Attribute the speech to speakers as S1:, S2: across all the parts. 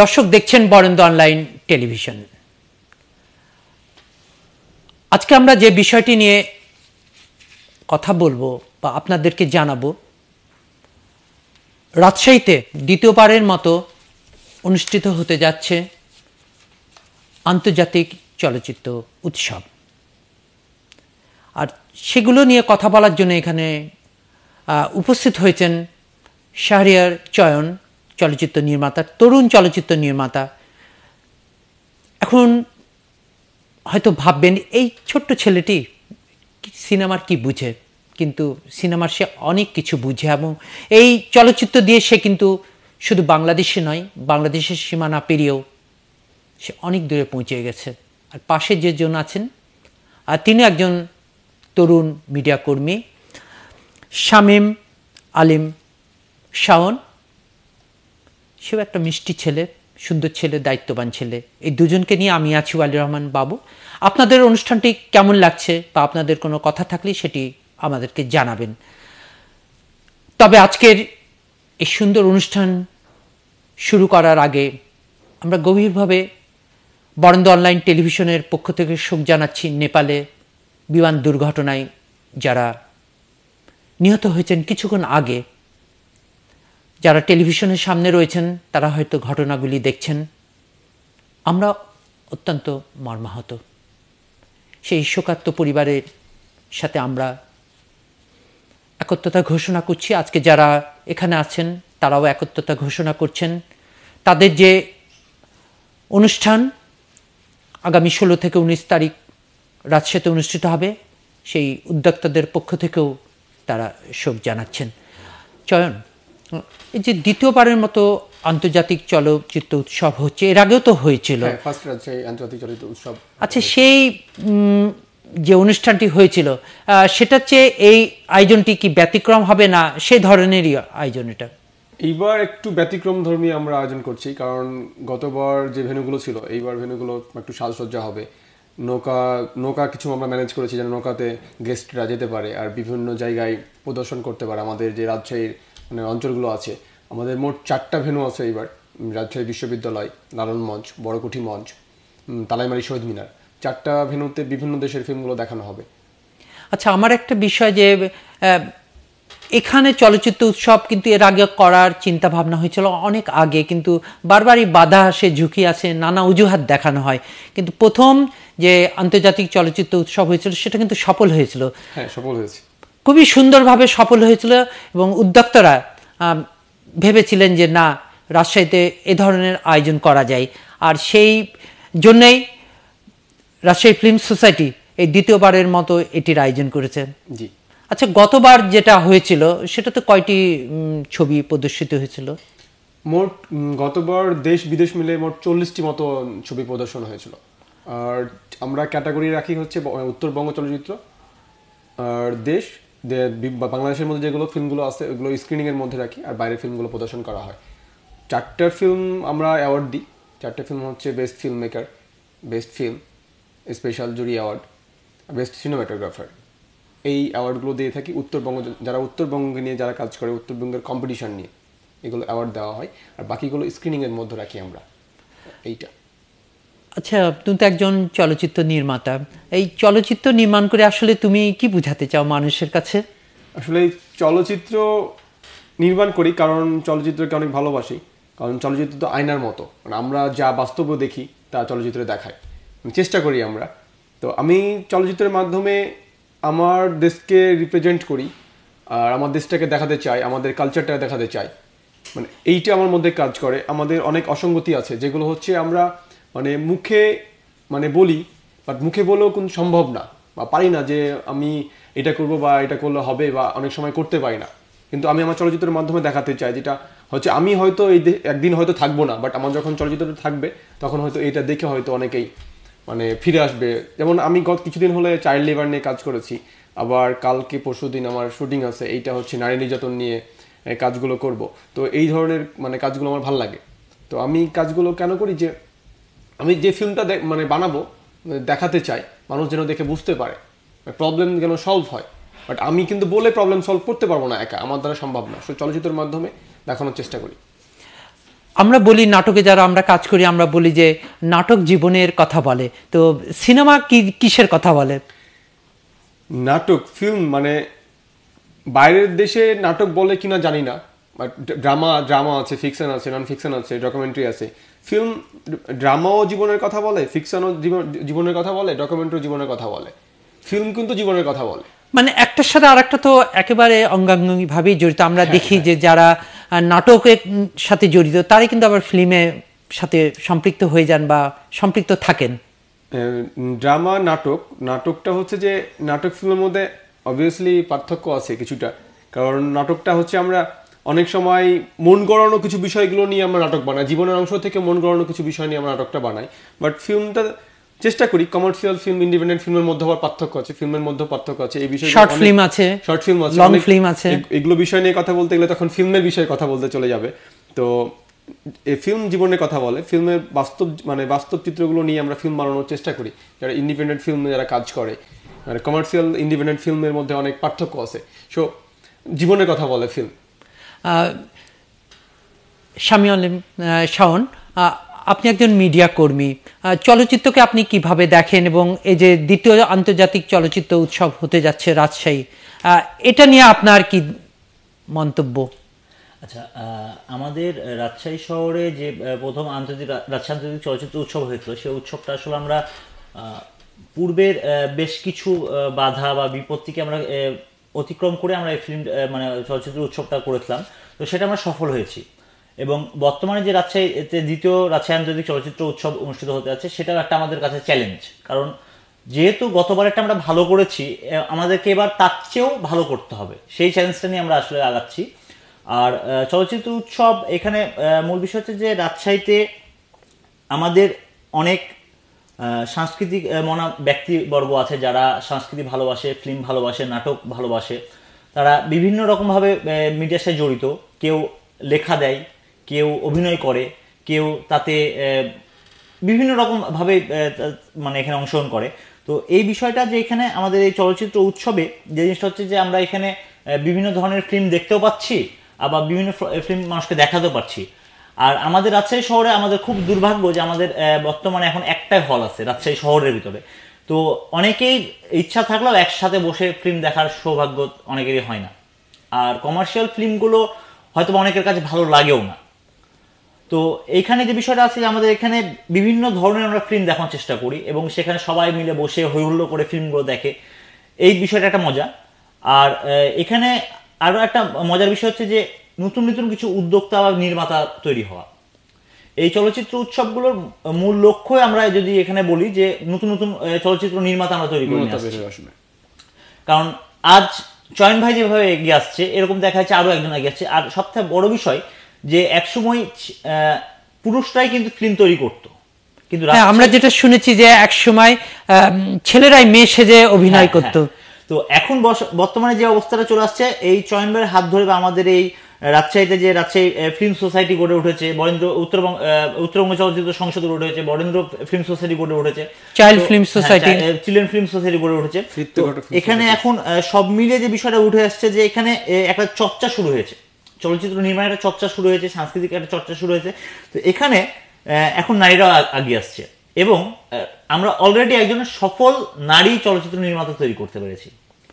S1: দর্শক দেখছেন Barendra online television আজকে আমরা যে বিষয়টি নিয়ে কথা বলবো বা আপনাদেরকে জানাবো রাজশাহীতে দ্বিতীয়বারের মতো অনুষ্ঠিত হতে যাচ্ছে আন্তর্জাতিক চলচ্চিত্র উৎসব আর সেগুলো নিয়ে কথা বলার জন্য এখানে উপস্থিত হয়েছেন শাহরিয়ার চয়ন চলচ্চিত্র নির্মাতা তরুণ চলচ্চিত্র নির্মাতা এখন হয়তো ভাববেন এই ছোট্ট ছেলেটি সিনেমার কি বুঝে কিন্তু সিনেমার সে অনেক কিছু বুঝে এবং এই চলচ্চিত্র দিয়ে সে কিন্তু শুধু বাংলাদেশে নয় বাংলাদেশের সীমানা পেরিয়েও সে অনেক দূরে পৌঁছে গেছে আর পাশে যে জন আছেন আর তিনি একজন তরুণ মিডিয়া কর্মী শামীম আলিম শাওন সেও একটা মিষ্টি ছেলে সুন্দর ছেলে দায়িত্ববান ছেলে এই দুজনকে নিয়ে আমি আছি আলী রহমান বাবু আপনাদের অনুষ্ঠানটি কেমন লাগছে বা আপনাদের কোনো কথা থাকলে সেটি আমাদেরকে জানাবেন তবে আজকের এই সুন্দর অনুষ্ঠান শুরু করার আগে আমরা গভীরভাবে বরেন্দ অনলাইন টেলিভিশনের পক্ষ থেকে শোক জানাচ্ছি নেপালে বিমান দুর্ঘটনায় যারা নিহত হয়েছেন কিছুক্ষণ আগে যারা টেলিভিশনের সামনে রয়েছেন তারা হয়তো ঘটনাগুলি দেখছেন আমরা অত্যন্ত মর্মাহত সেই শোকাত্ম পরিবারের সাথে আমরা একত্রতা ঘোষণা করছি আজকে যারা এখানে আছেন তারাও একত্রতা ঘোষণা করছেন তাদের যে অনুষ্ঠান আগামী ষোলো থেকে উনিশ তারিখ রাজশাহীতে অনুষ্ঠিত হবে সেই উদ্যোক্তাদের পক্ষ থেকেও তারা শোক জানাচ্ছেন চয়ন এই যে দ্বিতীয়বারের মতো আন্তর্জাতিক চলচ্চিত্র উৎসব হচ্ছে এর আগেও তো হয়েছিল হ্যাঁ, আচ্ছা সেই যে অনুষ্ঠানটি হয়েছিল সেটার চেয়ে এই আয়োজনটি কি ব্যতিক্রম হবে না সে ধরনেরই আয়োজন এটা
S2: এইবার একটু ব্যতিক্রম ধর্মী আমরা আয়োজন করছি কারণ গতবার যে ভেনুগুলো ছিল এইবার ভেনুগুলো একটু সাজসজ্জা হবে নৌকা নৌকা কিছু আমরা ম্যানেজ করেছি যেন নৌকাতে গেস্টরা যেতে পারে আর বিভিন্ন জায়গায় প্রদর্শন করতে পারে আমাদের যে রাজশাহীর মানে অঞ্চলগুলো আছে আমাদের মোট চারটা ভেনু আছে এইবার রাজশাহী বিশ্ববিদ্যালয় নারায়ণ মঞ্চ বড়কুঠি মঞ্চ তালাইমারি শহীদ মিনার চারটা ভেনুতে বিভিন্ন দেশের ফিল্মগুলো দেখানো হবে
S1: আচ্ছা আমার একটা বিষয় যে এখানে চলচ্চিত্র উৎসব কিন্তু এর আগে করার চিন্তা ভাবনা হয়েছিল অনেক আগে কিন্তু বারবারই বাধা আসে ঝুঁকি আছে নানা অজুহাত দেখানো হয় কিন্তু প্রথম যে আন্তর্জাতিক চলচ্চিত্র উৎসব হয়েছিল সেটা কিন্তু সফল হয়েছিল হ্যাঁ সফল হয়েছে খুবই সুন্দরভাবে সফল হয়েছিল এবং উদ্যোক্তারা ভেবেছিলেন যে না রাজশাহীতে এ ধরনের আয়োজন করা যায় আর সেই জন্যেই রাজশাহী ফিল্ম সোসাইটি এই দ্বিতীয়বারের মতো এটির আয়োজন করেছে জি আচ্ছা গতবার যেটা হয়েছিল সেটাতে কয়টি ছবি প্রদর্শিত হয়েছিল
S2: মোট গতবার দেশ বিদেশ মিলে মোট চল্লিশটি মতো ছবি প্রদর্শন হয়েছিল আর আমরা ক্যাটাগরি রাখি হচ্ছে উত্তরবঙ্গ চলচ্চিত্র আর দেশ বাংলাদেশের মধ্যে যেগুলো ফিল্মগুলো আছে ওইগুলো স্ক্রিনিংয়ের মধ্যে রাখি আর বাইরের ফিল্মগুলো প্রদর্শন করা হয় চারটে ফিল্ম আমরা অ্যাওয়ার্ড দিই চারটে ফিল্ম হচ্ছে best film maker best film special jury award best cinematographer এই অ্যাওয়ার্ডগুলো দিয়ে থাকি উত্তরবঙ্গ যারা উত্তরবঙ্গকে নিয়ে যারা কাজ করে উত্তরবঙ্গের কম্পিটিশন নিয়ে এগুলো অ্যাওয়ার্ড দেওয়া হয় আর বাকিগুলো স্ক্রিনিংয়ের মধ্যে রাখি আমরা এইটা
S1: আচ্ছা তুমি তো একজন চলচ্চিত্র নির্মাতা এই চলচ্চিত্র নির্মাণ করে আসলে তুমি কি বুঝাতে চাও মানুষের কাছে
S2: আসলে চলচ্চিত্র নির্মাণ করি কারণ চলচ্চিত্রকে অনেক ভালোবাসি কারণ চলচ্চিত্র তো আয়নার মতো মানে আমরা যা বাস্তব দেখি তা চলচ্চিত্রে দেখায় চেষ্টা করি আমরা তো আমি চলচ্চিত্রের মাধ্যমে আমার দেশকে রিপ্রেজেন্ট করি আর আমার দেশটাকে দেখাতে চাই আমাদের কালচারটা দেখাতে চাই মানে এইটা আমার মধ্যে কাজ করে আমাদের অনেক অসঙ্গতি আছে যেগুলো হচ্ছে আমরা মানে মুখে মানে বলি বাট মুখে বলেও কিন্তু সম্ভব না বা পারি না যে আমি এটা করব বা এটা করলে হবে বা অনেক সময় করতে পারি না কিন্তু আমি আমার চলচ্চিত্রের মাধ্যমে দেখাতে চাই যেটা হচ্ছে আমি হয়তো এই একদিন হয়তো থাকবো না বাট আমার যখন চলচ্চিত্রটা থাকবে তখন হয়তো এটা দেখে হয়তো অনেকেই মানে ফিরে আসবে যেমন আমি গত কিছুদিন হলে চাইল্ড লেবার নিয়ে কাজ করেছি আবার কালকে পরশু দিন আমার শুটিং আছে এইটা হচ্ছে নারী নির্যাতন নিয়ে কাজগুলো করব তো এই ধরনের মানে কাজগুলো আমার ভাল লাগে তো আমি কাজগুলো কেন করি যে আমি যে ফিল্মটা মানে বানাবো মানে দেখাতে চাই মানুষ যেন দেখে বুঝতে পারে প্রবলেম যেন সলভ হয় বাট আমি কিন্তু বলে প্রবলেম সলভ করতে পারবো না একা আমার দ্বারা সম্ভব না সো চলচ্চিত্রের মাধ্যমে দেখানোর চেষ্টা করি
S1: আমরা বলি নাটকে যারা আমরা কাজ করি আমরা বলি যে নাটক জীবনের কথা বলে তো সিনেমা কি কিসের কথা বলে
S2: নাটক ফিল্ম মানে বাইরের দেশে নাটক বলে কিনা জানি না বাট ড্রামা ড্রামা আছে ফিকশন আছে নন ফিকশন আছে ডকুমেন্টারি আছে ফিল্ম ড্রামাও জীবনের কথা বলে ফিকশনও জীবনের কথা বলে ডকুমেন্টারি জীবনের কথা বলে ফিল্ম কিন্তু জীবনের কথা বলে
S1: মানে একটার সাথে আর একটা তো একেবারে অঙ্গাঙ্গীভাবেই জড়িত আমরা হ্যাঁ, দেখি হ্যাঁ। যে যারা নাটকের সাথে জড়িত তারাই কিন্তু আবার ফিল্মে সাথে সম্পৃক্ত হয়ে যান বা সম্পৃক্ত থাকেন
S2: ড্রামা নাটক নাটকটা হচ্ছে যে নাটক ফিল্মের মধ্যে অবভিয়াসলি পার্থক্য আছে কিছুটা কারণ নাটকটা হচ্ছে আমরা অনেক সময় মন গড়ানো কিছু বিষয়গুলো নিয়ে আমরা নাটক বানাই জীবনের অংশ থেকে মন গড়ানো কিছু বিষয় নিয়ে আমরা নাটকটা বানাই বাট ফিল্মটা চেষ্টা করি কমার্শিয়াল ফিল্ম ইন্ডিপেন্ডেন্ট ফিল্মের মধ্যে আবার পার্থক্য আছে ফিল্মের মধ্যে পার্থক্য আছে এই বিষয়ে শর্ট ফিল্ম আছে শর্ট ফিল্ম আছে লং ফিল্ম আছে এগুলো বিষয় নিয়ে কথা বলতে গেলে তখন ফিল্মের বিষয়ে কথা বলতে চলে যাবে তো এই ফিল্ম জীবনের কথা বলে ফিল্মের বাস্তব মানে বাস্তব চিত্রগুলো নিয়ে আমরা ফিল্ম বানানোর চেষ্টা করি যারা ইন্ডিপেন্ডেন্ট ফিল্ম যারা কাজ করে মানে কমার্শিয়াল ইন্ডিপেন্ডেন্ট ফিল্মের মধ্যে অনেক পার্থক্য আছে সো জীবনের কথা বলে ফিল্ম
S1: স্বামী আলিম শাওন আপনি একজন মিডিয়া কর্মী চলচ্চিত্রকে আপনি কিভাবে দেখেন এবং এই যে দ্বিতীয় আন্তর্জাতিক চলচ্চিত্র উৎসব হতে যাচ্ছে রাজশাহী এটা নিয়ে আপনার কি মন্তব্য
S3: আচ্ছা আমাদের রাজশাহী শহরে যে প্রথম আন্তর্জাতিক রাজশাহী আন্তর্জাতিক চলচ্চিত্র উৎসব হয়েছিল সেই উৎসবটা আসলে আমরা পূর্বের বেশ কিছু বাধা বা বিপত্তিকে আমরা অতিক্রম করে আমরা এই ফিল্ম মানে চলচ্চিত্র উৎসবটা করেছিলাম তো সেটা আমরা সফল হয়েছি এবং বর্তমানে যে রাজশাহী এতে দ্বিতীয় রাজশাহী আন্তর্জাতিক চলচ্চিত্র উৎসব অনুষ্ঠিত হতে যাচ্ছে সেটাও একটা আমাদের কাছে চ্যালেঞ্জ কারণ যেহেতু গতবারেরটা আমরা ভালো করেছি আমাদেরকে এবার তার চেয়েও ভালো করতে হবে সেই চ্যালেঞ্জটা নিয়ে আমরা আসলে আগাচ্ছি আর চলচ্চিত্র উৎসব এখানে মূল বিষয় হচ্ছে যে রাজশাহীতে আমাদের অনেক সাংস্কৃতিক মনা ব্যক্তিবর্গ আছে যারা সংস্কৃতি ভালোবাসে ফিল্ম ভালোবাসে নাটক ভালোবাসে তারা বিভিন্ন রকমভাবে মিডিয়ার সাথে জড়িত কেউ লেখা দেয় কেউ অভিনয় করে কেউ তাতে বিভিন্ন রকমভাবে মানে এখানে অংশগ্রহণ করে তো এই বিষয়টা যে এখানে আমাদের এই চলচ্চিত্র উৎসবে যে জিনিসটা হচ্ছে যে আমরা এখানে বিভিন্ন ধরনের ফিল্ম দেখতেও পাচ্ছি আবার বিভিন্ন ফিল্ম মানুষকে দেখাতেও পারছি আর আমাদের রাজশাহী শহরে আমাদের খুব দুর্ভাগ্য যে আমাদের বর্তমানে এখন একটাই হল আছে রাজশাহী শহরের ভিতরে তো অনেকেই ইচ্ছা থাকলেও একসাথে বসে ফিল্ম দেখার সৌভাগ্য অনেকেরই হয় না আর কমার্শিয়াল ফিল্মগুলো হয়তো অনেকের কাছে ভালো লাগেও না তো এইখানে যে বিষয়টা আছে যে আমাদের এখানে বিভিন্ন ধরনের আমরা ফিল্ম দেখার চেষ্টা করি এবং সেখানে সবাই মিলে বসে হৈহুল্লো করে ফিল্মগুলো দেখে এই বিষয়টা একটা মজা আর এখানে আরও একটা মজার বিষয় হচ্ছে যে নতুন নতুন কিছু উদ্যোক্তা বা নির্মাতা তৈরি হওয়া এই চলচ্চিত্র উৎসবগুলোর মূল লক্ষ্য আমরা যদি এখানে বলি যে নতুন নতুন চলচ্চিত্র নির্মাতা আমরা তৈরি করি কারণ আজ চয়ন ভাই যেভাবে এগিয়ে আসছে এরকম দেখা যাচ্ছে আরো একজন এগিয়ে আসছে আর সবথেকে বড় বিষয় যে একসময় পুরুষরাই কিন্তু ফিল্ম তৈরি করত কিন্তু হ্যাঁ, আমরা
S1: যেটা শুনেছি যে এক সময় ছেলেরাই মেয়ে সেজে অভিনয় হ্যাঁ, হ্যাঁ। করত
S3: তো এখন বর্তমানে যে অবস্থাটা চলে আসছে এই চয়ন ভাইয়ের হাত ধরে বা আমাদের এই রাজশাহীতে যে রাজশাহী ফিল্ম সোসাইটি গড়ে উঠেছে বরেন্দ্র উত্তরবঙ্গ উত্তরবঙ্গ চলচ্চিত্র সংসদ গড়ে উঠেছে বরেন্দ্র ফিল্ম সোসাইটি গড়ে উঠেছে child film society children film society গড়ে উঠেছে এখানে এখন সব মিলে যে বিষয়টা উঠে আসছে যে এখানে একটা চর্চা শুরু হয়েছে চলচ্চিত্র নির্মাণের একটা চর্চা শুরু হয়েছে সাংস্কৃতিক একটা চর্চা শুরু হয়েছে তো এখানে এখন নারীরা আগিয়ে আসছে এবং আমরা অলরেডি একজন সফল নারী চলচ্চিত্র নির্মাতা তৈরি করতে পেরেছি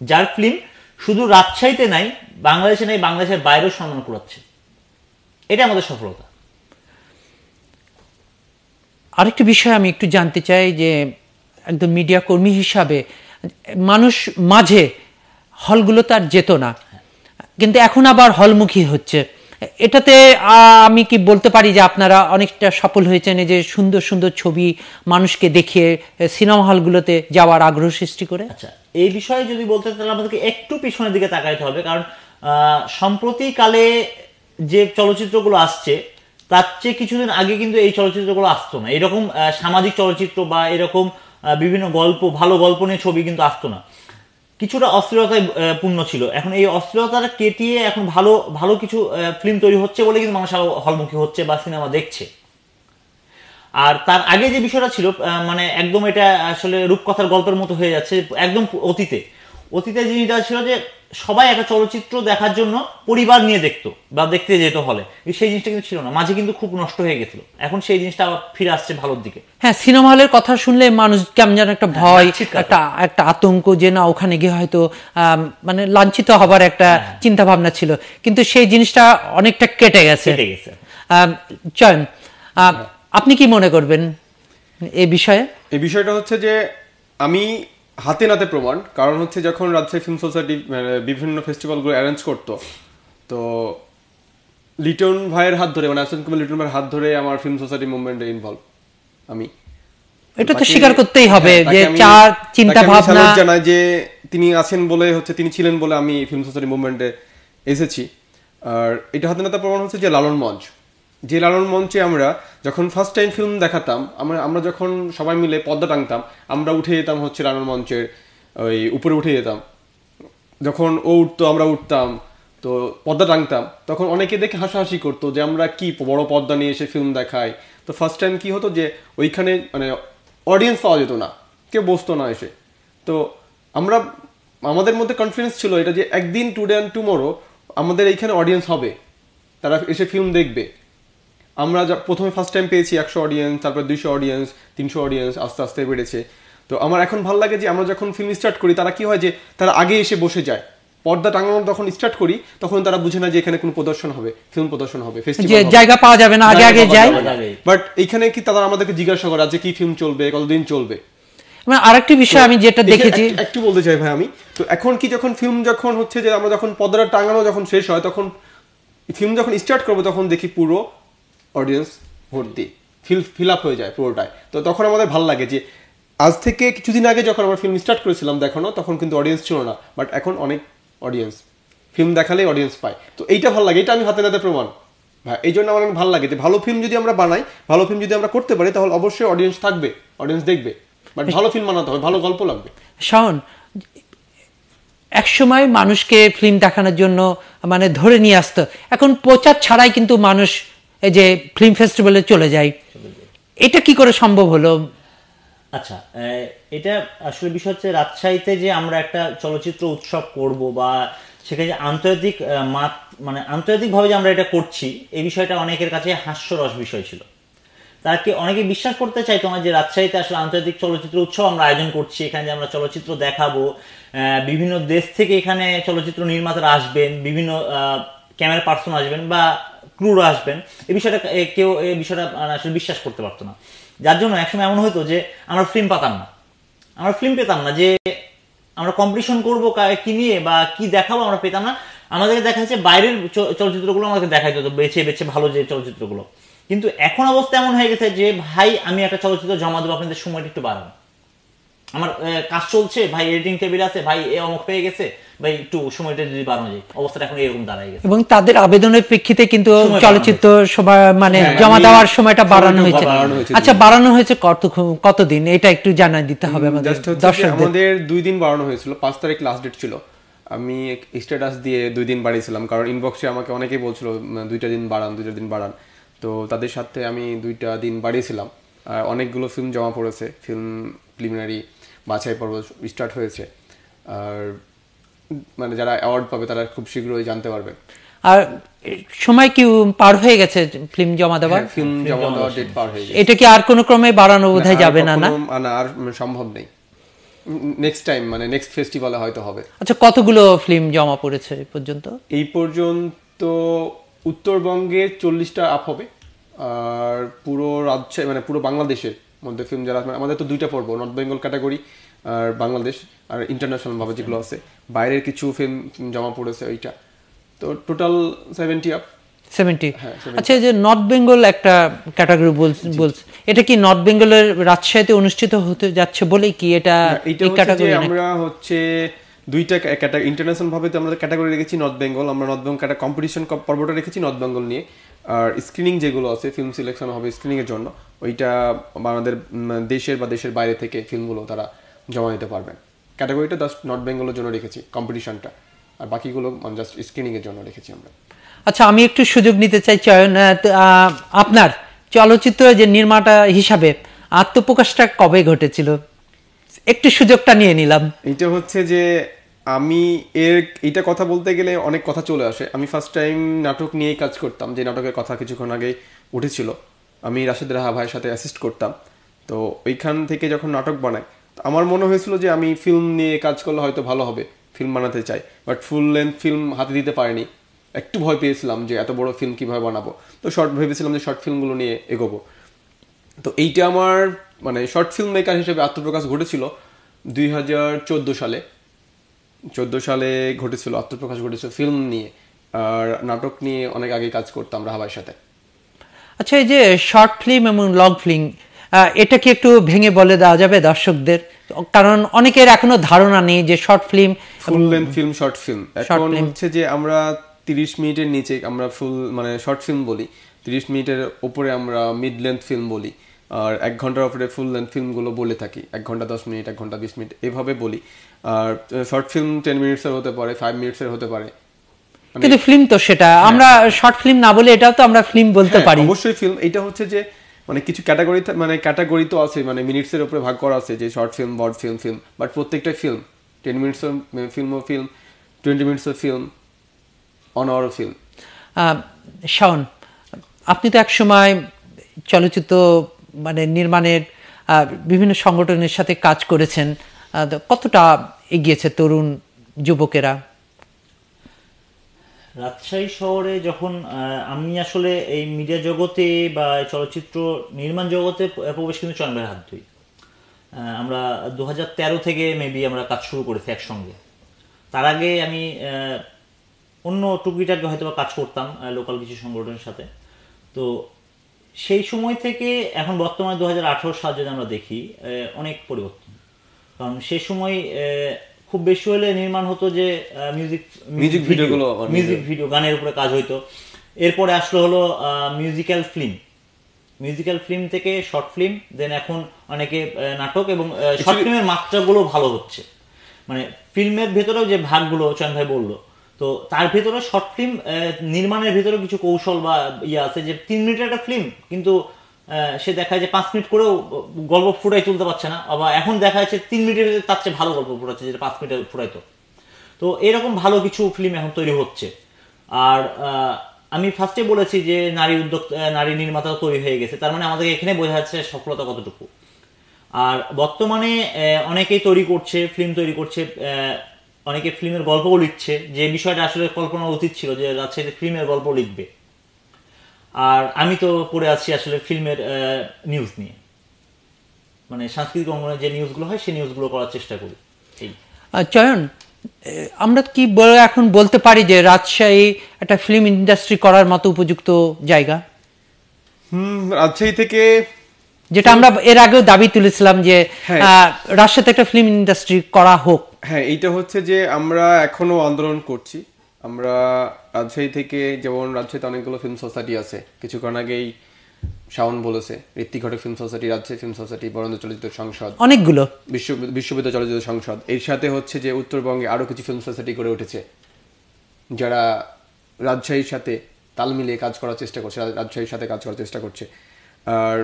S3: যার ফিল্ম শুধু রাজশাহীতে নাই বাংলাদেশে নাই বাংলাদেশের বাইরেও সম্মান কুড়াচ্ছে
S1: এটা আমাদের সফলতা আরেকটি বিষয় আমি একটু জানতে চাই যে একদম মিডিয়া কর্মী হিসাবে মানুষ মাঝে হলগুলো তার যেত না কিন্তু এখন আবার হলমুখী হচ্ছে এটাতে আমি কি বলতে পারি যে আপনারা অনেকটা সফল হয়েছেন যে সুন্দর সুন্দর ছবি মানুষকে দেখিয়ে সিনেমা হলগুলোতে যাওয়ার আগ্রহ সৃষ্টি করে আচ্ছা
S3: এই বিষয়ে যদি বলতে তাহলে আমাদেরকে একটু পিছনের দিকে তাকাইতে হবে কারণ সম্প্রতিকালে যে চলচ্চিত্রগুলো আসছে তার চেয়ে কিছুদিন আগে কিন্তু এই চলচ্চিত্রগুলো আসতো না এরকম সামাজিক চলচ্চিত্র বা এরকম বিভিন্ন গল্প ভালো গল্প নিয়ে ছবি কিন্তু আসতো না কিছুটা অস্থিরতায় পূর্ণ ছিল এখন এই অস্থিরতাটা কেটিয়ে এখন ভালো ভালো কিছু ফিল্ম তৈরি হচ্ছে বলে কিন্তু মানুষ হলমুখী হচ্ছে বা সিনেমা দেখছে আর তার আগে যে বিষয়টা ছিল মানে একদম এটা আসলে রূপকথার গল্পের মতো হয়ে যাচ্ছে একদম অতীতে অতীতে জিনিসটা ছিল যে সবাই একটা চলচ্চিত্র দেখার জন্য পরিবার নিয়ে দেখতো বা দেখতে যেত হলে সেই জিনিসটা কিন্তু ছিল না মাঝে কিন্তু খুব নষ্ট হয়ে গেছিল এখন সেই জিনিসটা আবার ফিরে আসছে ভালোর দিকে
S1: হ্যাঁ সিনেমা হলের কথা শুনলে মানুষ কেমন যেন একটা হ্যাঁ, ভয় একটা একটা আতঙ্ক যে না ওখানে গিয়ে হয়তো মানে লাঞ্ছিত হবার একটা হ্যাঁ, হ্যাঁ। চিন্তা ভাবনা ছিল কিন্তু সেই জিনিসটা অনেকটা কেটে গেছে কেটে গেছে চয়ন আপনি কি মনে করবেন এ বিষয়ে
S2: এই বিষয়টা হচ্ছে যে আমি হাতে নাতে প্রমাণ কারণ হচ্ছে যখন রাজশাহী ফিল্ম মানে সোসাইটি বিভিন্ন ফেস্টিভ্যালগুলো অ্যারেঞ্জ করতো তো লিটন ভাইয়ের হাত ধরে মানে আসেন কুমার লিটন ভাইয়ের হাত ধরে আমার ফিল্ম সোসাইটি মুভমেন্টে ইনভলভ আমি
S1: এটা তো স্বীকার করতেই হবে হ্যাঁ, যে চার চিন্তা ভাবনা
S2: জানা যে তিনি আছেন বলে হচ্ছে তিনি ছিলেন বলে আমি ফিল্ম সোসাইটি মুভমেন্টে এসেছি আর এটা হাতে নাতে প্রমাণ হচ্ছে যে লালন মঞ্চ যে লালন মঞ্চে আমরা যখন ফার্স্ট টাইম ফিল্ম দেখাতাম আমরা আমরা যখন সবাই মিলে পর্দা টাঙতাম আমরা উঠে যেতাম হচ্ছে লালন মঞ্চের ওই উপরে উঠে যেতাম যখন ও উঠতো আমরা উঠতাম তো পর্দা টাঙতাম তখন অনেকে দেখে হাসাহাসি করতো যে আমরা কি বড় পর্দা নিয়ে এসে ফিল্ম দেখাই তো ফার্স্ট টাইম কি হতো যে ওইখানে মানে অডিয়েন্স পাওয়া যেত না কেউ বসতো না এসে তো আমরা আমাদের মধ্যে কনফিডেন্স ছিল এটা যে একদিন টুডে অ্যান্ড টুমোরো আমাদের এইখানে অডিয়েন্স হবে তারা এসে ফিল্ম দেখবে আমরা প্রথমে ফার্স্ট টাইম পেয়েছি একশো অডিয়েন্স তারপর দুইশো অডিয়েন্স তিনশো অডিয়েন্স আস্তে আস্তে বেড়েছে তো আমার এখন ভালো লাগে যে আমরা যখন ফিল্ম স্টার্ট করি তারা কি হয় যে তারা আগে এসে বসে যায় পর্দা টাঙানো যখন স্টার্ট করি তখন তারা বুঝে না যে এখানে কোনো প্রদর্শন হবে ফিল্ম প্রদর্শন হবে জায়গা পাওয়া যাবে না আগে আগে যায় বাট এখানে কি তারা আমাদেরকে জিজ্ঞাসা করে যে আচ্ছা কি ফিল্ম চলবে কতদিন চলবে
S1: মানে আরেকটি বিষয় আমি যেটা দেখেছি
S2: একটু বলতে চাই ভাই আমি তো এখন কি যখন ফিল্ম যখন হচ্ছে যে আমরা যখন পর্দাটা টাঙানো যখন শেষ হয় তখন ফিল্ম যখন স্টার্ট করবো তখন দেখি পুরো অডিয়েন্স ভর্তি ফিল ফিল আপ হয়ে যায় পুরোটাই তো তখন আমাদের ভালো লাগে যে আজ থেকে কিছুদিন আগে যখন আমরা ফিল্ম স্টার্ট করেছিলাম দেখানো তখন কিন্তু অডিয়েন্স ছিল না বাট এখন অনেক অডিয়েন্স ফিল্ম দেখালেই অডিয়েন্স পায় তো এইটা ভালো লাগে এটা আমি হাতে নাতে প্রমাণ হ্যাঁ এই জন্য আমার ভালো লাগে যে ভালো ফিল্ম যদি আমরা বানাই ভালো ফিল্ম যদি আমরা করতে পারি তাহলে অবশ্যই অডিয়েন্স থাকবে অডিয়েন্স দেখবে বাট ভালো ফিল্ম বানাতে হবে ভালো গল্প লাগবে
S1: শাওন সময় মানুষকে ফিল্ম দেখানোর জন্য মানে ধরে নিয়ে আসতো এখন প্রচার ছাড়াই কিন্তু মানুষ এই যে ফিল্ম ফেস্টিভ্যালে চলে যাই এটা কি করে সম্ভব হলো
S3: আচ্ছা এটা আসলে বিষয় হচ্ছে রাজশাহীতে যে আমরা একটা চলচ্চিত্র উৎসব করব বা সেখানে যে আন্তর্জাতিক মাত মানে আন্তর্জাতিকভাবে যে আমরা এটা করছি এই বিষয়টা অনেকের কাছে হাস্যরস বিষয় ছিল তারা কি অনেকে বিশ্বাস করতে চাই তোমার যে রাজশাহীতে আসলে আন্তর্জাতিক চলচ্চিত্র উৎসব আমরা আয়োজন করছি এখানে যে আমরা চলচ্চিত্র দেখাবো বিভিন্ন দেশ থেকে এখানে চলচ্চিত্র নির্মাতারা আসবেন বিভিন্ন ক্যামেরা পার্সন আসবেন বা ক্রুর আসবেন এই বিষয়টা কেউ এই বিষয়টা মানে আসলে বিশ্বাস করতে পারতো না যার জন্য একসময় এমন হতো যে আমরা ফিল্ম পাতাম না আমরা ফিল্ম পেতাম না যে আমরা কম্পিটিশন করবো কি নিয়ে বা কি দেখাবো আমরা পেতাম না আমাদেরকে দেখা যাচ্ছে বাইরের চলচ্চিত্রগুলো আমাদেরকে দেখা যেত বেছে বেছে ভালো যে চলচ্চিত্রগুলো কিন্তু এখন অবস্থা এমন হয়ে গেছে যে ভাই আমি একটা চলচ্চিত্র জমা দেবো আপনাদের সময়টা একটু বাড়ানো আমার কাজ চলছে ভাই এডিটিং টেবিল আছে ভাই এ অমুক পেয়ে গেছে ভাই একটু সময়টা যদি বাড়ানো যায় অবস্থাটা এখন এরকম গেছে
S1: এবং তাদের আবেদনের প্রেক্ষিতে কিন্তু চলচ্চিত্র সময় মানে হ্যাঁ, জমা দেওয়ার সময়টা বাড়ানো হয়েছে আচ্ছা বাড়ানো হয়েছে কত কতদিন এটা একটু জানাই দিতে হবে আমাদের
S2: দুই দিন বাড়ানো হয়েছিল পাঁচ তারিখ লাস্ট ডেট ছিল আমি স্ট্যাটাস দিয়ে দুই দিন বাড়িয়েছিলাম কারণ ইনবক্সে আমাকে অনেকেই বলছিল দুইটা দিন বাড়ান দুইটা দিন বাড়ান তো তাদের সাথে আমি দুইটা দিন বাড়িয়েছিলাম অনেকগুলো ফিল্ম জমা পড়েছে ফিল্ম প্রিলিমিনারি বাছাই পর্ব স্টার্ট হয়েছে আর মানে যারা অ্যাওয়ার্ড পাবে তারা খুব শীঘ্রই জানতে পারবে
S1: আর সময় কি পার হয়ে গেছে ফিল্ম জমা দেওয়ার ফিল্ম হ্যাঁ, জমা দেওয়ার ডেট পার হয়ে গেছে এটা কি আর কোনো ক্রমে বাড়ানো বোধহয় যাবে না না না
S2: মানে আর সম্ভব নেই নেক্সট টাইম মানে নেক্সট ফেস্টিভ্যালে হয়তো হবে
S1: আচ্ছা কতগুলো ফিল্ম জমা পড়েছে এই পর্যন্ত
S2: এই পর্যন্ত উত্তরবঙ্গে চল্লিশটা আপ হবে আর পুরো রাজ্যে মানে পুরো বাংলাদেশের মধ্যে ফিল্ম যারা আমাদের তো দুইটা পর্ব নর্থ বেঙ্গল ক্যাটাগরি আর বাংলাদেশ আর ভাবে যেগুলো আছে বাইরের কিছু ফিল্ম জমা পড়েছে ওইটা তো টোটাল সেভেন্টি আপ
S1: সেভেন্টি আচ্ছা যে নর্থ বেঙ্গল একটা ক্যাটাগরি এটা কি নর্থ বেঙ্গলের রাজশাহীতে অনুষ্ঠিত হতে যাচ্ছে বলেই কি এটা এই ক্যাটাগরি আমরা
S2: হচ্ছে দুইটা ইন্টারন্যাশনাল ভাবে তো আমরা ক্যাটাগরি রেখেছি নর্থ বেঙ্গল আমরা নর্থ বেঙ্গল একটা কম্পিটিশন পর্বটা রেখেছি নর্থ বেঙ্গল নিয়ে আর স্ক্রিনিং যেগুলো আছে ফিল্ম সিলেকশন হবে স্ক্রিনিংয়ের জন্য ওইটা আমাদের দেশের বা দেশের বাইরে থেকে ফিল্মগুলো তারা জমা দিতে পারবেন ক্যাটাগরিটা জাস্ট নর্থ বেঙ্গলের জন্য রেখেছি কম্পিটিশনটা আর বাকিগুলো মানে জাস্ট স্ক্রিনিংয়ের জন্য রেখেছি আমরা
S1: আচ্ছা আমি একটু সুযোগ নিতে চাই চয়ন আপনার চলচ্চিত্র যে নির্মাতা হিসাবে আত্মপ্রকাশটা কবে ঘটেছিল একটু সুযোগটা নিয়ে নিলাম এটা হচ্ছে যে
S2: আমি এর এটা কথা বলতে গেলে অনেক কথা চলে আসে আমি ফার্স্ট টাইম নাটক নিয়েই কাজ করতাম যে নাটকের কথা কিছুক্ষণ আগে উঠেছিল আমি রাশেদ রাহা ভাইয়ের সাথে অ্যাসিস্ট করতাম তো ওইখান থেকে যখন নাটক বানাই আমার মনে হয়েছিল যে আমি ফিল্ম নিয়ে কাজ করলে হয়তো ভালো হবে ফিল্ম বানাতে চাই বাট ফুল লেন্থ ফিল্ম হাতে দিতে পারিনি একটু ভয় পেয়েছিলাম যে এত বড় ফিল্ম কীভাবে বানাবো তো শর্ট ভেবেছিলাম যে শর্ট ফিল্মগুলো নিয়ে এগোবো তো এইটা আমার মানে শর্ট ফিল্ম মেকার হিসেবে আত্মপ্রকাশ ঘটেছিল দুই হাজার চোদ্দো সালে চোদ্দো সালে ঘটেছিল আত্মপ্রকাশ ঘটেছিল ফিল্ম নিয়ে আর নাটক নিয়ে অনেক আগে কাজ করতাম রাহাবার সাথে
S1: আচ্ছা এই যে শর্ট ফিল্ম এবং লং ফিল্ম এটা কি একটু ভেঙে বলে দেওয়া যাবে দর্শকদের কারণ অনেকের এখনো ধারণা নেই যে short film
S2: full length film short film এখন হচ্ছে যে আমরা 30 মিনিটের নিচে আমরা ফুল মানে শর্ট ফিল্ম বলি 30 মিনিটের উপরে আমরা মিড লেন্থ ফিল্ম বলি আর এক ঘন্টার ওপরে ফুল লেন্থ ফিল্মগুলো বলে থাকি এক ঘন্টা দশ মিনিট এক ঘন্টা বিশ মিনিট এভাবে বলি আর শর্ট ফিল্ম টেন মিনিটসের হতে পারে ফাইভ মিনিটসের হতে পারে মানে কিন্তু
S1: ফিল্ম তো সেটা হ্যাঁ। আমরা শর্ট ফিল্ম না বলে এটাও তো আমরা ফিল্ম বলতে হ্যাঁ, পারি
S2: অবশ্যই ফিল্ম এটা হচ্ছে যে মানে কিছু ক্যাটাগরি মানে ক্যাটাগরি তো আছে মানে মিনিটসের উপরে ভাগ করা আছে যে শর্ট ফিল্ম বড ফিল্ম ফিল্ম বাট প্রত্যেকটা ফিল্ম টেন মিনিটসের ফিল্মও ফিল্ম টোয়েন্টি মিনিটসের film one hour film
S1: Shaon আপনি তো এক সময় চলচ্চিত্র মানে নির্মাণের বিভিন্ন সংগঠনের সাথে কাজ করেছেন কতটা এগিয়েছে তরুণ যুবকেরা
S3: রাজশাহী শহরে যখন আমি আসলে এই মিডিয়া জগতে বা চলচ্চিত্র নির্মাণ জগতে প্রবেশ কিন্তু চন্দ্রের হাত ধুই আমরা দু তেরো থেকে মেবি আমরা কাজ শুরু করেছি একসঙ্গে তার আগে আমি অন্য টুকিটাকে হয়তো কাজ করতাম লোকাল কিছু সংগঠনের সাথে তো সেই সময় থেকে এখন বর্তমানে দু হাজার সাল যদি আমরা দেখি অনেক পরিবর্তন কারণ সে সময় খুব বেশি হলে নির্মাণ হতো যে মিউজিক মিউজিক ভিডিওগুলো মিউজিক ভিডিও গানের উপরে কাজ হইতো এরপরে আসলো হলো মিউজিক্যাল ফিল্ম মিউজিক্যাল ফিল্ম থেকে শর্ট ফিল্ম দেন এখন অনেকে নাটক এবং শর্ট ফিল্মের মাত্রাগুলো ভালো হচ্ছে মানে ফিল্মের ভেতরেও যে ভাগগুলো চয়ন ভাই বললো তো তার ভেতরে শর্ট ফিল্ম নির্মাণের ভেতরে কিছু কৌশল বা ইয়ে আছে যে তিন মিনিটের একটা ফিল্ম কিন্তু সে দেখায় যে পাঁচ মিনিট করেও গল্প ফুটাই তুলতে পারছে না আবার এখন দেখা যাচ্ছে তিন মিনিটের তার চেয়ে ভালো গল্প ফুটাচ্ছে যেটা পাঁচ মিনিটে ফুটাইতো তো এরকম ভালো কিছু ফিল্ম এখন তৈরি হচ্ছে আর আমি ফার্স্টে বলেছি যে নারী উদ্যোগ নারী নির্মাতা তৈরি হয়ে গেছে তার মানে আমাদের এখানে বোঝা যাচ্ছে সফলতা কতটুকু আর বর্তমানে অনেকেই তৈরি করছে ফিল্ম তৈরি করছে অনেকে ফিল্মের গল্পও লিখছে যে বিষয়টা আসলে কল্পনা উচিত ছিল যে রাজশাহীতে ফিল্মের গল্প লিখবে আর আমি তো পড়ে আছি আসলে ফিল্মের নিউজ নিয়ে মানে সাংস্কৃতিক অঙ্গনে যে নিউজগুলো হয় সেই নিউজগুলো করার চেষ্টা করি এই
S1: চয়ন আমরা কি এখন বলতে পারি যে রাজশাহী একটা ফিল্ম ইন্ডাস্ট্রি করার মতো উপযুক্ত জায়গা হুম
S2: রাজশাহী থেকে
S1: যেটা আমরা এর আগেও দাবি তুলেছিলাম যে হ্যাঁ। রাশিয়াতে একটা ফিল্ম ইন্ডাস্ট্রি করা হোক
S2: হ্যাঁ এইটা হচ্ছে যে আমরা এখনো আন্দোলন করছি আমরা রাজশাহী থেকে যেমন রাজশাহীতে অনেকগুলো ফিল্ম সোসাইটি আছে কিছুক্ষণ আগেই শাওন বলেছে Ritwik Ghatak film society Rajshahi film society Barendra চলচ্চিত্র সংসদ অনেকগুলো বিশ্ব বিশ্ববিদ্যালয় চলচ্চিত্র সংসদ এর সাথে হচ্ছে যে উত্তরবঙ্গে আরও কিছু ফিল্ম সোসাইটি গড়ে উঠেছে যারা রাজশাহীর সাথে তাল মিলিয়ে কাজ করার চেষ্টা করছে রাজশাহীর সাথে কাজ করার চেষ্টা করছে আর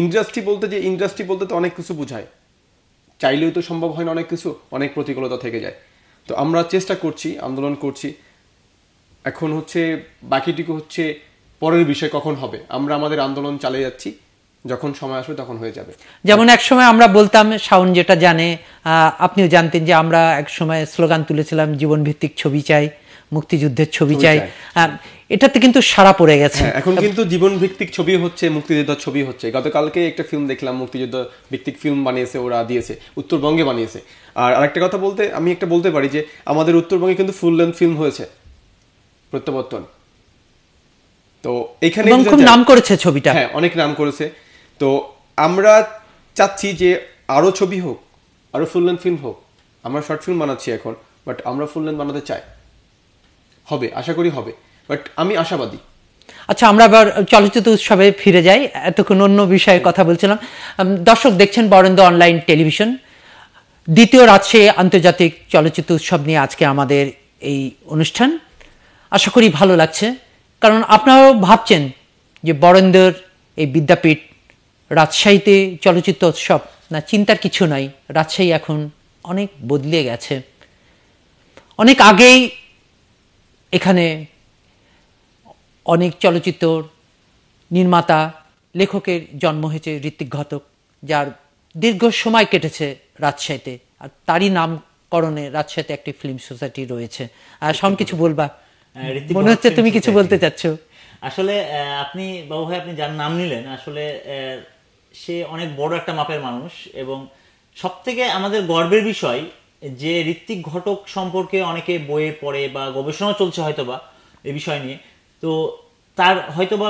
S2: ইন্ডাস্ট্রি বলতে যে ইন্ডাস্ট্রি বলতে তো অনেক কিছু বোঝায় চাইলেও তো সম্ভব হয় না অনেক কিছু অনেক প্রতিকূলতা থেকে যায় তো আমরা চেষ্টা করছি আন্দোলন করছি এখন হচ্ছে বাকিটুকু হচ্ছে পরের বিষয় কখন হবে আমরা আমাদের আন্দোলন চালিয়ে যাচ্ছি যখন সময় আসবে তখন হয়ে যাবে
S1: যেমন এক সময় আমরা বলতাম শাওন যেটা জানে আপনিও জানতেন যে আমরা এক সময় স্লোগান তুলেছিলাম জীবন ভিত্তিক ছবি চাই মুক্তিযুদ্ধের ছবি চাই এটাতে কিন্তু সারা পড়ে গেছে হ্যাঁ, এখন
S2: কিন্তু জীবন ভিত্তিক ছবি হচ্ছে মুক্তিযোদ্ধা ছবি হচ্ছে গতকালকে একটা ফিল্ম দেখলাম মুক্তিযুদ্ধ ভিত্তিক ফিল্ম বানিয়েছে ওরা দিয়েছে উত্তরবঙ্গে বানিয়েছে আর আরেকটা কথা বলতে আমি একটা বলতে পারি যে আমাদের উত্তরবঙ্গে কিন্তু ফুল লেন্থ ফিল্ম হয়েছে প্রত্যাবর্তন তো এখানে খুব নাম
S1: করেছে ছবিটা হ্যাঁ
S2: অনেক নাম করেছে তো আমরা চাচ্ছি যে আরো ছবি হোক আরো ফুল লেন্থ ফিল্ম হোক আমরা শর্ট ফিল্ম বানাচ্ছি এখন বাট আমরা ফুল লেন্থ বানাতে চাই হবে আশা করি হবে বাট আমি আশাবাদী
S1: আচ্ছা আমরা আবার চলচ্চিত্র উৎসবে ফিরে যাই এতক্ষণ অন্য বিষয়ে কথা বলছিলাম দর্শক দেখছেন বরেন্দ্র অনলাইন টেলিভিশন দ্বিতীয় রাজশাহী আন্তর্জাতিক চলচ্চিত্র উৎসব নিয়ে আজকে আমাদের এই অনুষ্ঠান আশা করি ভালো লাগছে কারণ আপনারাও ভাবছেন যে বরেন্দ্রর এই বিদ্যাপীঠ রাজশাহীতে চলচ্চিত্র উৎসব না চিন্তার কিছু নাই রাজশাহী এখন অনেক বদলে গেছে অনেক আগেই এখানে অনেক চলচ্চিত্র নির্মাতা লেখকের জন্ম হয়েছে ঋত্বিক ঘটক যার দীর্ঘ সময় কেটেছে রাজশাহীতে আর তারই নামকরণে রাজশাহীতে একটি ফিল্ম সোসাইটি রয়েছে আর সব কিছু বলবা হ্যাঁ, মনে হচ্ছে তুমি কিছু বলতে চাচ্ছ
S3: আসলে আপনি বাবু ভাই আপনি যার নাম নিলেন আসলে সে অনেক বড় একটা মাপের মানুষ এবং সব থেকে আমাদের গর্বের বিষয় যে ঋত্বিক ঘটক সম্পর্কে অনেকে বইয়ে পড়ে বা গবেষণাও চলছে হয়তো বা এ বিষয় নিয়ে তো তার হয়তো বা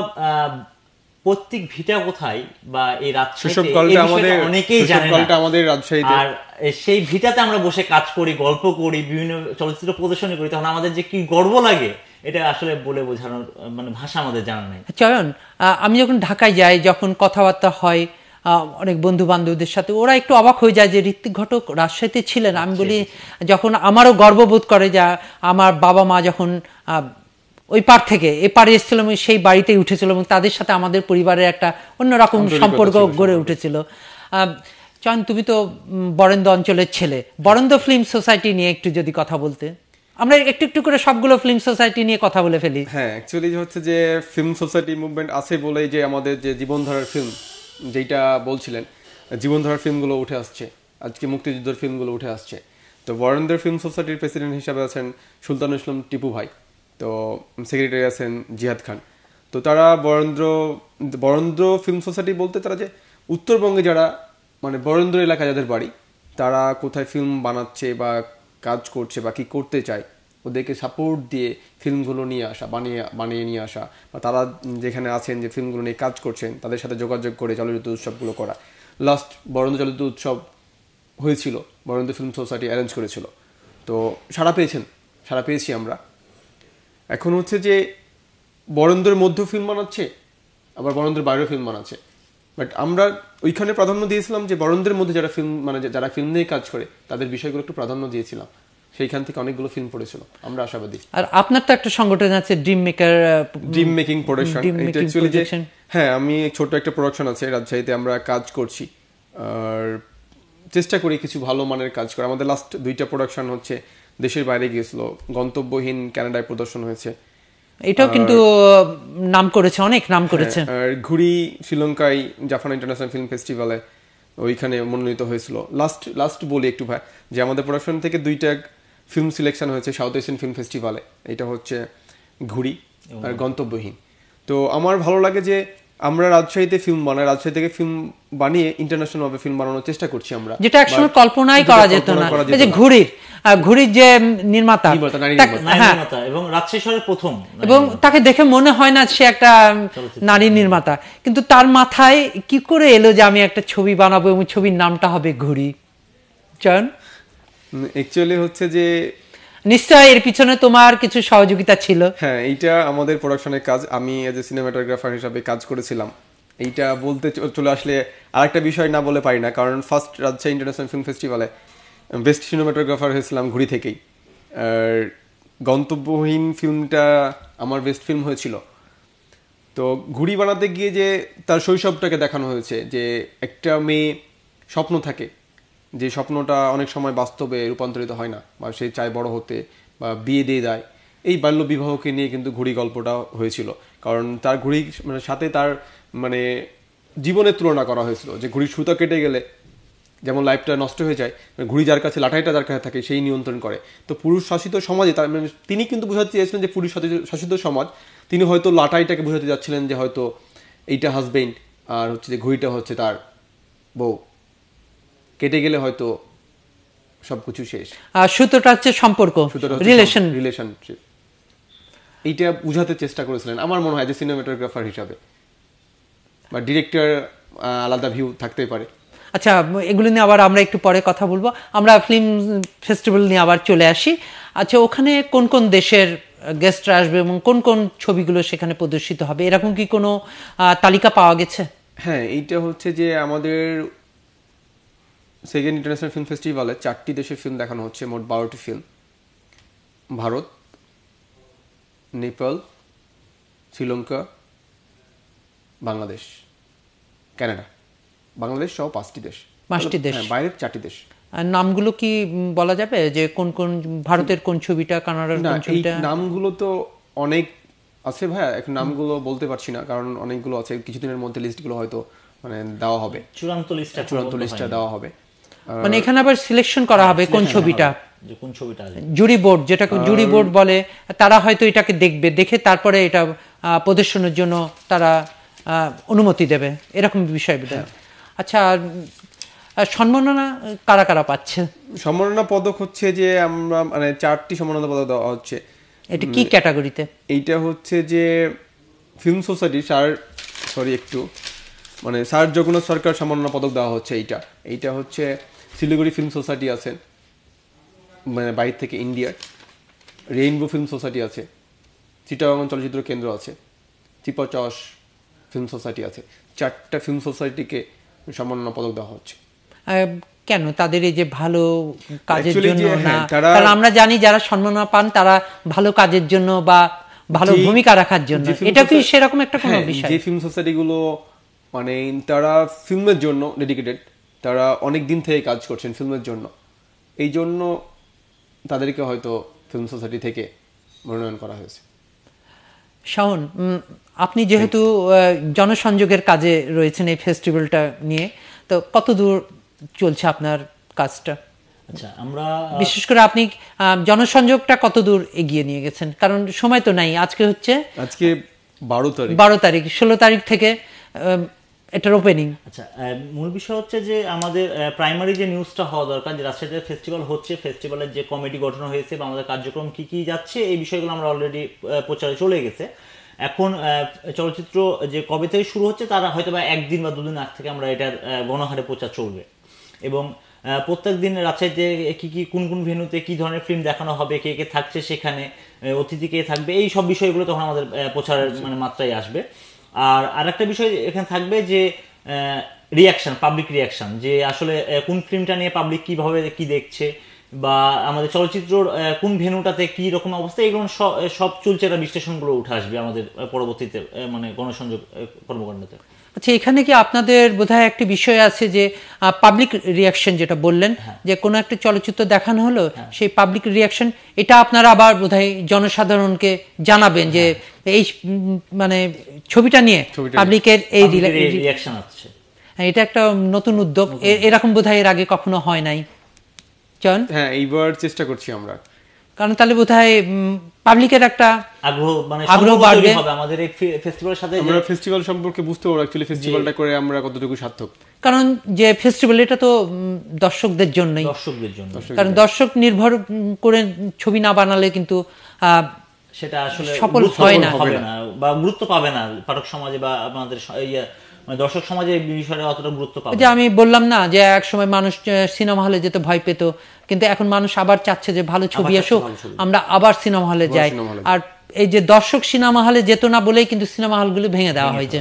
S3: প্রত্যেক ভিটা কোথায় বা এই রাজশাহীতে অনেকেই জানে আমাদের রাজশাহীতে আর সেই ভিটাতে আমরা বসে কাজ করি গল্প করি বিভিন্ন চলচ্চিত্র প্রদর্শনী করি তখন আমাদের যে কি গর্ব লাগে এটা আসলে বলে বোঝানোর মানে
S1: ভাষা আমাদের জানা নাই চয়ন আমি যখন ঢাকায় যাই যখন কথাবার্তা হয় অনেক বন্ধু বান্ধবদের সাথে ওরা একটু অবাক হয়ে যায় যে ঋত্বিক ঘটক রাজশাহীতে ছিলেন আমি বলি যখন আমারও গর্ববোধ করে যা আমার বাবা মা যখন ওই পার থেকে এ পারে এসেছিলাম এবং সেই বাড়িতেই উঠেছিল এবং তাদের সাথে আমাদের পরিবারের একটা অন্যরকম সম্পর্ক গড়ে উঠেছিল চয়ন তুমি তো বরেন্দ্র অঞ্চলের ছেলে বরেন্দ্র ফিল্ম সোসাইটি নিয়ে একটু যদি কথা বলতে আমরা একটু একটু করে সবগুলো ফিল্ম সোসাইটি নিয়ে কথা বলে ফেলি হ্যাঁ অ্যাকচুয়ালি হচ্ছে
S2: যে ফিল্ম সোসাইটি মুভমেন্ট আছে বলেই যে আমাদের যে জীবনধারার ফিল্ম যেটা বলছিলেন জীবনধারার ফিল্মগুলো উঠে আসছে আজকে মুক্তিযুদ্ধের ফিল্মগুলো উঠে আসছে তো বরেন্দ্র ফিল্ম সোসাইটির প্রেসিডেন্ট হিসাবে আছেন সুলতান ইসলাম টিপু ভাই তো সেক্রেটারি আছেন জিহাদ খান তো তারা বরেন্দ্র বরেন্দ্র ফিল্ম সোসাইটি বলতে তারা যে উত্তরবঙ্গে যারা মানে বরেন্দ্র এলাকা যাদের বাড়ি তারা কোথায় ফিল্ম বানাচ্ছে বা কাজ করছে বা কী করতে চায় ওদেরকে সাপোর্ট দিয়ে ফিল্মগুলো নিয়ে আসা বানিয়ে বানিয়ে নিয়ে আসা বা তারা যেখানে আছেন যে ফিল্মগুলো নিয়ে কাজ করছেন তাদের সাথে যোগাযোগ করে চলচ্চিত্র উৎসবগুলো করা লাস্ট বরেন্দ্র চলচ্চিত্র উৎসব হয়েছিল বরেন্দ্র ফিল্ম সোসাইটি অ্যারেঞ্জ করেছিল তো সাড়া পেয়েছেন সারা পেয়েছি আমরা এখন হচ্ছে যে বরেন্দ্রের মধ্যেও ফিল্ম বানাচ্ছে আবার বরেন্দ্রের বাইরেও ফিল্ম বানাচ্ছে বাট আমরা ওইখানে প্রাধান্য দিয়েছিলাম যে বরেন্দ্রের মধ্যে যারা ফিল্ম মানে যারা ফিল্ম নিয়ে কাজ করে তাদের বিষয়গুলো একটু প্রাধান্য দিয়েছিলাম সেইখান থেকে অনেকগুলো ফিল্ম পড়েছিল আমরা আশাবাদী
S1: আর আপনার তো একটা সংগঠন আছে dream maker dream
S2: making production হ্যাঁ আমি ছোট একটা প্রোডাকশন আছে রাজশাহীতে আমরা কাজ করছি আর চেষ্টা করি কিছু ভালো মানের কাজ করা আমাদের লাস্ট দুইটা প্রোডাকশন হচ্ছে দেশের বাইরে গিয়েছিল গন্তব্যহীন কানাডায় প্রদর্শন হয়েছে এটাও কিন্তু
S1: নাম করেছে অনেক নাম হ্যাঁ, করেছে
S2: আর ঘুরি শ্রীলঙ্কায় জাফান ইন্টারন্যাশনাল ফিল্ম ফেস্টিভ্যালে ওইখানে মনোনীত হয়েছিল লাস্ট লাস্ট বলি একটু ভাই যে আমাদের প্রোডাকশন থেকে দুইটা ফিল্ম সিলেকশন হয়েছে সাউথ এশিয়ান ফিল্ম ফেস্টিভ্যালে এটা হচ্ছে ঘুরি আর গন্তব্যহীন তো আমার ভালো লাগে যে আমরা রাজশাহীতে ফিল্ম বানাই রাজশাহী থেকে ফিল্ম বানিয়ে
S1: ইন্টারন্যাশনাল ভাবে ফিল্ম
S2: বানানোর চেষ্টা করছি আমরা যেটা একসময় কল্পনাই করা যেত না এই যে ঘুরির
S1: ঘুরির যে হ্যাঁ। নির্মাতা
S3: এবং রাজশাহী শহরের প্রথম
S1: এবং তাকে দেখে মনে হয় না সে একটা নারী নির্মাতা কিন্তু তার মাথায় কি করে এলো যে আমি একটা ছবি বানাবো এবং ছবির নামটা হবে ঘুড়ি চয়ন অ্যাকচুয়ালি হচ্ছে যে নিশ্চয় এর পিছনে তোমার কিছু সহযোগিতা ছিল হ্যাঁ এইটা আমাদের প্রোডাকশনের কাজ
S2: আমি এজ এ সিনেমাটোগ্রাফার হিসাবে কাজ করেছিলাম এইটা বলতে চলে আসলে আরেকটা বিষয় না বলে পারি না কারণ ফার্স্ট রাজশাহী ইন্টারন্যাশনাল ফিল্ম ফেস্টিভ্যালে বেস্ট সিনেমাটোগ্রাফার হয়েছিলাম ঘুরি থেকেই আর গন্তব্যহীন ফিল্মটা আমার বেস্ট ফিল্ম হয়েছিল তো ঘুড়ি বানাতে গিয়ে যে তার শৈশবটাকে দেখানো হয়েছে যে একটা মেয়ে স্বপ্ন থাকে যে স্বপ্নটা অনেক সময় বাস্তবে রূপান্তরিত হয় না বা সে চায় বড় হতে বা বিয়ে দিয়ে দেয় এই বাল্য বিবাহকে নিয়ে কিন্তু ঘুড়ি গল্পটা হয়েছিল কারণ তার ঘুড়ি মানে সাথে তার মানে জীবনের তুলনা করা হয়েছিল যে ঘুড়ির সুতা কেটে গেলে যেমন লাইফটা নষ্ট হয়ে যায় মানে ঘুড়ি যার কাছে লাঠাইটা যার কাছে থাকে সেই নিয়ন্ত্রণ করে তো পুরুষ শাসিত সমাজে তার মানে তিনি কিন্তু বোঝাতে চেয়েছিলেন যে পুরুষ শাসিত সমাজ তিনি হয়তো লাটাইটাকে বোঝাতে যাচ্ছিলেন যে হয়তো এইটা হাজবেন্ড আর হচ্ছে যে ঘুড়িটা হচ্ছে তার বউ কেটে গেলে হয়তো সবকিছু শেষ
S1: আর সুতোটা হচ্ছে সম্পর্ক রিলেশন
S2: রিলেশনশিপ এইটা বুঝাতে চেষ্টা করেছিলেন আমার মনে হয় যে সিনেমাটোগ্রাফার হিসাবে বা ডিরেক্টর আলাদা ভিউ থাকতেই পারে
S1: আচ্ছা এগুলো নিয়ে আবার আমরা একটু পরে কথা বলবো আমরা ফিল্ম ফেস্টিভ্যাল নিয়ে আবার চলে আসি আচ্ছা ওখানে কোন কোন দেশের গেস্টরা আসবে এবং কোন কোন ছবিগুলো সেখানে প্রদর্শিত হবে এরকম কি কোনো তালিকা পাওয়া গেছে হ্যাঁ এইটা হচ্ছে যে আমাদের
S2: সেকেন্ড ইন্টারন্যাশনাল ফিল্ম ফেস্টিভ্যালে চারটি দেশের ফিল্ম দেখানো হচ্ছে মোট বারোটি ফিল্ম ভারত নেপাল শ্রীলঙ্কা বাংলাদেশ ক্যানাডা বাংলাদেশ সহ
S1: পাঁচটি দেশ পাঁচটি হ্যাঁ, দেশ বাইরের চারটি দেশ নামগুলো কি বলা যাবে যে কোন কোন ভারতের কোন ছবিটা কানাডার কোন ছবিটা
S2: নামগুলো তো অনেক আছে ভাইয়া এখন নামগুলো বলতে পারছি না কারণ অনেকগুলো আছে কিছুদিনের মধ্যে লিস্টগুলো হয়তো মানে দেওয়া হবে চূড়ান্ত লিস্টটা চূড়ান্ত লিস্টটা দেওয়া হবে মানে এখানে আবার
S1: সিলেকশন করা হবে কোন ছবিটা কোন ছবিটা জুরি বোর্ড যেটাকে জুরি বোর্ড বলে তারা হয়তো এটাকে দেখবে দেখে তারপরে এটা প্রদর্শনের জন্য তারা অনুমতি দেবে এরকম বিষয় হ্যাঁ। আচ্ছা সম্মাননা কারা কারা পাচ্ছে
S2: সম্মাননা পদক হচ্ছে যে আমরা মানে চারটি সম্মাননা পদক দেওয়া হচ্ছে এটা কি ক্যাটাগরিতে এইটা হচ্ছে যে ফিল্ম সোসাইটি স্যার সরি একটু মানে স্যার জগন্নাথ সরকার সম্মাননা পদক দেওয়া হচ্ছে এইটা এইটা হচ্ছে শিলিগুড়ি ফিল্ম সোসাইটি আছে মানে বাইরে থেকে ইন্ডিয়ার রেইনবো ফিল্ম সোসাইটি আছে চিটাগাং চলচ্চিত্র কেন্দ্র আছে চিপাচস ফিল্ম সোসাইটি আছে চারটা ফিল্ম সোসাইটিকে সম্মান পদক দেওয়া হচ্ছে
S1: কেন তাদের এই যে ভালো কাজের জন্য হ্যাঁ, না কারণ আমরা জানি যারা সম্মাননা পান তারা ভালো কাজের জন্য বা ভালো ভূমিকা রাখার জন্য এটা কি সেরকম একটা কোনো হ্যাঁ, বিষয় যে
S2: ফিল্ম সোসাইটিগুলো মানে তারা ফিল্মের জন্য ডেডিকেটেড তারা অনেক দিন থেকে কাজ করছেন ফিল্মের জন্য এই জন্য তাদেরকে হয়তো ফিল্ম সোসাইটি থেকে মনোনয়ন করা হয়েছে
S1: শাওন আপনি যেহেতু জনসংযোগের কাজে রয়েছেন এই ফেস্টিভ্যালটা নিয়ে তো কত দূর চলছে আপনার কাজটা
S3: আচ্ছা আমরা বিশেষ
S1: করে আপনি জনসংযোগটা কত দূর এগিয়ে নিয়ে গেছেন কারণ সময় তো নাই আজকে হচ্ছে আজকে বারো তারিখ বারো তারিখ ষোলো তারিখ থেকে এটার ওপেনিং আচ্ছা মূল বিষয়
S3: হচ্ছে যে আমাদের প্রাইমারি যে নিউজটা হওয়া দরকার যে রাজশাহীতে ফেস্টিভ্যাল হচ্ছে ফেস্টিভ্যালের যে কমিটি গঠন হয়েছে বা আমাদের কার্যক্রম কি কি যাচ্ছে এই বিষয়গুলো আমরা অলরেডি প্রচারে চলে গেছে এখন চলচ্চিত্র যে কবে থেকে শুরু হচ্ছে তারা হয়তো বা একদিন বা দুদিন আগ থেকে আমরা এটার গণহারে প্রচার চলবে এবং প্রত্যেক দিন রাজশাহীতে কি কি কোন কোন ভেনুতে কি ধরনের ফিল্ম দেখানো হবে কে কে থাকছে সেখানে অতিথি কে থাকবে এই সব বিষয়গুলো তখন আমাদের প্রচারের আচ্ছা। মানে মাত্রায় আসবে আর আরেকটা বিষয় এখানে থাকবে যে রিয়াকশান পাবলিক রিয়াকশান যে আসলে কোন ফিল্মটা নিয়ে পাবলিক কিভাবে কি দেখছে বা আমাদের চলচ্চিত্রর কোন ভেনুটাতে কি রকম অবস্থা এগুলো সব চুলচেরা বিশ্লেষণগুলো উঠে আসবে আমাদের পরবর্তীতে মানে গণসংযোগ কর্মকাণ্ডতে
S1: আচ্ছা এখানে কি আপনাদের বোধহয় একটি বিষয় আছে যে পাবলিক রিয়াকশন যেটা বললেন হ্যাঁ। যে কোনো একটা চলচ্চিত্র দেখানো হলো হ্যাঁ। সেই পাবলিক রিয়াকশন এটা আপনারা আবার বোধহয় জনসাধারণকে জানাবেন যে হ্যাঁ। এই মানে ছবিটা নিয়ে পাবলিকের এই
S3: রিয়াকশন হচ্ছে
S1: এটা একটা নতুন উদ্যোগ এরকম বোধহয় এর আগে কখনো হয় নাই
S2: চল হ্যাঁ এইবার চেষ্টা করছি আমরা
S1: কারণ তাহলে বোধহয় পাবলিকের একটা
S2: আগ্রহ মানে বাড়বে আমাদের সাথে আমরা ফেস্টিভ্যাল সম্পর্কে বুঝতে পারবো অ্যাকচুয়ালি ফেস্টিভ্যালটা করে আমরা কতটুকু সার্থক
S1: কারণ যে ফেস্টিভ্যাল এটা তো দর্শকদের জন্যই দর্শকদের জন্য কারণ দর্শক নির্ভর করে ছবি না বানালে কিন্তু সেটা আসলে সফল হয় না হবে
S3: না বা গুরুত্ব পাবে না পাঠক সমাজে বা আমাদের ইয়ে মানে দর্শক সমাজে এই বিষয়ে অতটা গুরুত্ব পাবে যে আমি
S1: বললাম না যে এক সময় মানুষ সিনেমা হলে যেতে ভয় পেত কিন্তু এখন মানুষ আবার চাচ্ছে যে ভালো ছবি আসুক আমরা আবার সিনেমা হলে যাই আর এই যে দর্শক সিনেমা হলে যেত না বলেই কিন্তু সিনেমা হলগুলো ভেঙে দেওয়া হয়েছে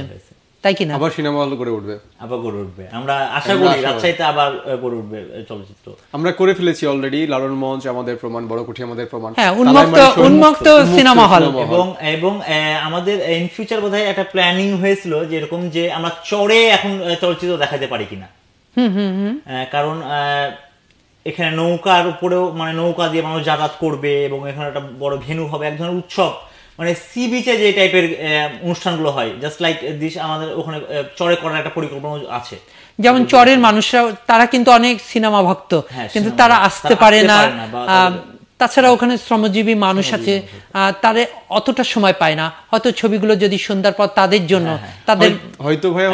S3: তাই কি না আবার সিনেমা হল করে উঠবে আবার করে উঠবে আমরা আশা
S1: করি
S2: রাজশাহীতে আবার করে উঠবে চলচ্চিত্র আমরা
S3: করে ফেলেছি অলরেডি লালন মঞ্চ আমাদের প্রমাণ বড় কুঠি আমাদের প্রমাণ হ্যাঁ উন্মুক্ত উন্মুক্ত সিনেমা হল এবং এবং আমাদের ইন ফিউচার বোধহয় একটা প্ল্যানিং হয়েছিল যে এরকম যে আমরা চড়ে এখন চলচ্চিত্র দেখাতে পারি কিনা হুম হুম হুম কারণ এখানে নৌকার উপরেও মানে নৌকা দিয়ে মানুষ যাতায়াত করবে এবং এখানে একটা বড় ভেনু হবে এক ধরনের উৎসব মানে সি বিচে যে টাইপের অনুষ্ঠানগুলো হয় জাস্ট লাইক দিস আমাদের ওখানে চরে করার একটা পরিকল্পনা আছে
S1: যেমন চরের মানুষরা তারা কিন্তু অনেক সিনেমা ভক্ত হ্যাঁ, কিন্তু তারা আসতে পারে না তাছাড়া ওখানে শ্রমজীবী মানুষ আছে তারা অতটা সময় পায় না হয়তো ছবিগুলো যদি সন্ধ্যার পর তাদের জন্য হ্যাঁ, হ্যাঁ। তাদের
S2: হয়তো ভাই